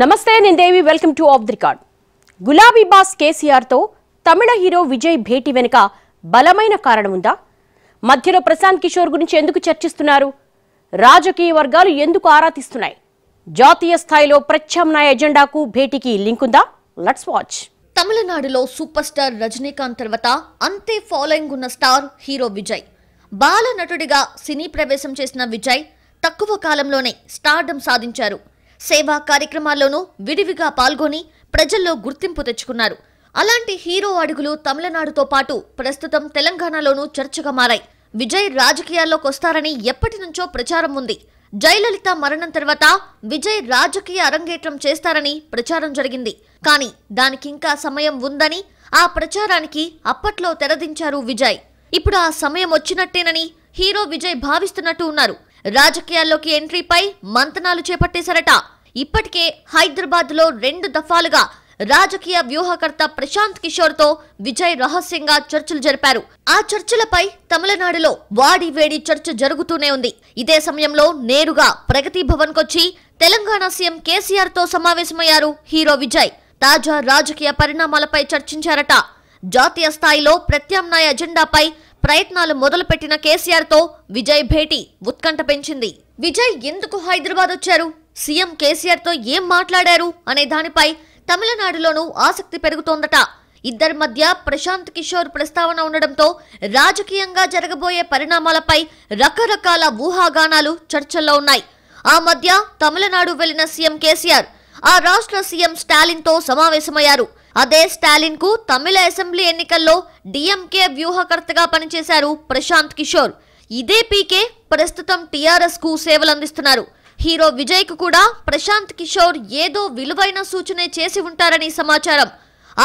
నమస్తే నేను Devi welcome to off the record గులాబీ బాస్ కేసీఆర్తో తమిళ హీరో విజయ్ భేటీ వెనుక బలమైన కారణం ఉందా మధ్యలో ప్రశాంత్ కిషోర్ గురించి ఎందుకు చర్చిస్తున్నారు రాజకీయ వర్గాలు ఎందుకు ఆరాధిస్తున్నాయి జాతీయ స్థాయిలో ప్రత్యామ్నాయ ఎజెండాకు భేటీకి లింక్ ఉందా లెట్స్ వాచ్ తమిళనాడులో సూపర్ స్టార్ రజనీకాంత్ తర్వాత అంతే ఫాలోయింగ్ ఉన్న స్టార్ హీరో విజయ్ బాల నటుడిగా సినీ ప్రవేశం చేసిన విజయ్ తక్కువ కాలంలోనే స్టార్డమ్ సాధించారు సేవా కార్యక్రమాల్లోనూ విడివిగా పాల్గొని ప్రజల్లో గుర్తింపు తెచ్చుకున్నారు అలాంటి హీరో అడుగులు తమిళనాడుతో పాటు ప్రస్తుతం తెలంగాణలోనూ చర్చగా మారాయి విజయ్ రాజకీయాల్లోకి వస్తారని ఎప్పటి నుంచో ప్రచారం ఉంది జయలలిత మరణం తర్వాత విజయ్ రాజకీయ అరంగేట్రం చేస్తారని ప్రచారం జరిగింది కానీ దానికింకా సమయం ఉందని ఆ ప్రచారానికి అప్పట్లో తెరదించారు విజయ్ ఇప్పుడు ఆ సమయం వచ్చినట్టేనని హీరో విజయ్ భావిస్తున్నట్టు ఉన్నారు రాజకీయాల్లోకి ఎంట్రీపై మంతనాలు చేపట్టేశారట ఇప్పటికే హైదరాబాద్ లో రెండు దఫాలుగా రాజకీయ వ్యూహకర్త ప్రశాంత్ కిషోర్ తో విజయ్ రహస్యంగా చర్చలు జరిపారు ఆ చర్చలపై తమిళనాడులో వాడివేడి చర్చ జరుగుతూనే ఉంది ఇదే సమయంలో నేరుగా ప్రగతి భవన్ కొచ్చి తెలంగాణ సీఎం కేసీఆర్ తో సమావేశమయ్యారు హీరో విజయ్ తాజా రాజకీయ పరిణామాలపై చర్చించారట జాతీయ స్థాయిలో ప్రత్యామ్నాయ ఎజెండాపై ప్రయత్నాలు మొదలుపెట్టిన కేసీఆర్తో విజయ్ భేటీ ఉత్కంఠ పెంచింది విజయ్ ఎందుకు హైదరాబాద్ వచ్చారు సీఎం కేసీఆర్తో ఏం మాట్లాడారు అనే దానిపై తమిళనాడులోనూ ఆసక్తి పెరుగుతోందట ఇద్దరి మధ్య ప్రశాంత్ కిషోర్ ప్రస్తావన ఉండడంతో రాజకీయంగా జరగబోయే పరిణామాలపై రకరకాల ఊహాగానాలు చర్చల్లో ఉన్నాయి ఆ మధ్య తమిళనాడు వెళ్లిన సీఎం కేసీఆర్ ఆ రాష్ట్ర సీఎం స్టాలిన్తో సమావేశమయ్యారు అదే స్టాలిన్ కు తమిళ అసెంబ్లీ ఎన్నికల్లో డిఎంకే వ్యూహకర్తగా పనిచేశారు ప్రశాంత్ కిషోర్ ఇదే పీకే ప్రస్తుతం టిఆర్ఎస్ కు అందిస్తున్నారు హీరో విజయ్ కు కూడా ప్రశాంత్ కిషోర్ ఏదో విలువైన సూచనే చేసి ఉంటారని సమాచారం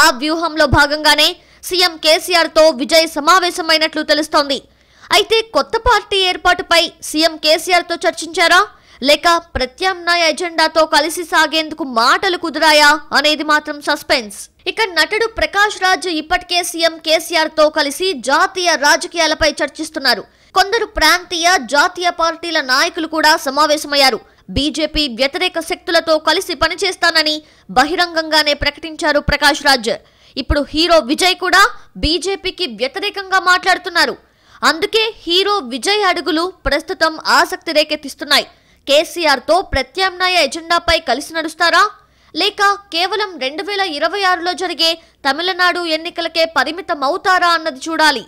ఆ వ్యూహంలో భాగంగానే సీఎం కేసీఆర్ తో విజయ్ సమావేశమైనట్లు తెలుస్తోంది అయితే కొత్త పార్టీ ఏర్పాటుపై సీఎం కేసీఆర్ తో చర్చించారా లేక ప్రత్యామ్నాయ ఎజెండాతో కలిసి సాగేందుకు మాటలు కుదిరాయా అనేది మాత్రం సస్పెన్స్ ఇక నటుడు ప్రకాష్ రాజ్ ఇప్పటికే సీఎం కేసీఆర్ తో కలిసి జాతీయ రాజకీయాలపై చర్చిస్తున్నారు కొందరు ప్రాంతీయ జాతీయ పార్టీల నాయకులు కూడా సమావేశమయ్యారు బీజేపీ వ్యతిరేక శక్తులతో కలిసి పనిచేస్తానని బహిరంగంగానే ప్రకటించారు ప్రకాష్ రాజ్ ఇప్పుడు హీరో విజయ్ కూడా బీజేపీకి వ్యతిరేకంగా మాట్లాడుతున్నారు అందుకే హీరో విజయ్ అడుగులు ప్రస్తుతం ఆసక్తి రేకెత్తిస్తున్నాయి కేసీఆర్తో ప్రత్యామ్నాయ ఎజెండాపై కలిసి నడుస్తారా లేక కేవలం రెండు వేల ఇరవై ఆరులో జరిగే తమిళనాడు ఎన్నికలకే పరిమితమవుతారా అన్నది చూడాలి